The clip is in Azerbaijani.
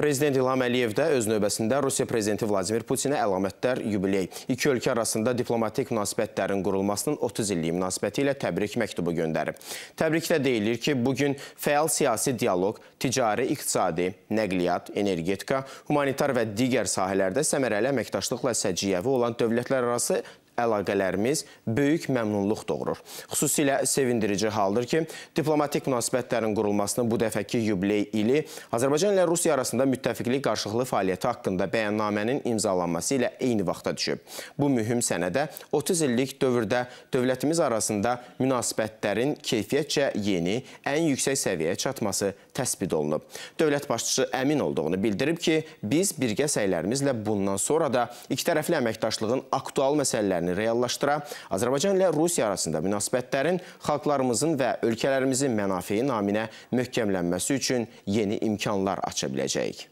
Prezident İlham Əliyev də öz növbəsində Rusiya prezidenti Vladimir Putinə əlamətdər yubiley. İki ölkə arasında diplomatik münasibətlərin qurulmasının 30 illiyi münasibəti ilə təbrik məktubu göndərib. Təbrikdə deyilir ki, bugün fəal siyasi dialoq, ticari, iqtisadi, nəqliyyat, energetika, humanitar və digər sahələrdə səmərəli əməkdaşlıqla səciyyəvi olan dövlətlərarası əlaqələrimiz böyük məmnunluq doğurur. Xüsusilə sevindirici haldır ki, diplomatik münasibətlərin qurulmasını bu dəfəki yubiley ili Azərbaycan ilə Rusiya arasında müttəfiqlik qarşılıqlı fəaliyyəti haqqında bəyannamənin imzalanması ilə eyni vaxta düşüb. Bu mühüm sənədə 30 illik dövrdə dövlətimiz arasında münasibətlərin keyfiyyətcə yeni, ən yüksək səviyyəyə çatması təsbit olunub. Dövlət başçısı əmin olduğunu bildirib ki, biz birgə səylərimizlə bundan sonra da ikitərəfli əməkdaşlığın aktual məsələlərini layihələrini reallaşdıra, Azərbaycan ilə Rusiya arasında münasibətlərin xalqlarımızın və ölkələrimizin mənafiyi naminə möhkəmlənməsi üçün yeni imkanlar aça biləcəyik.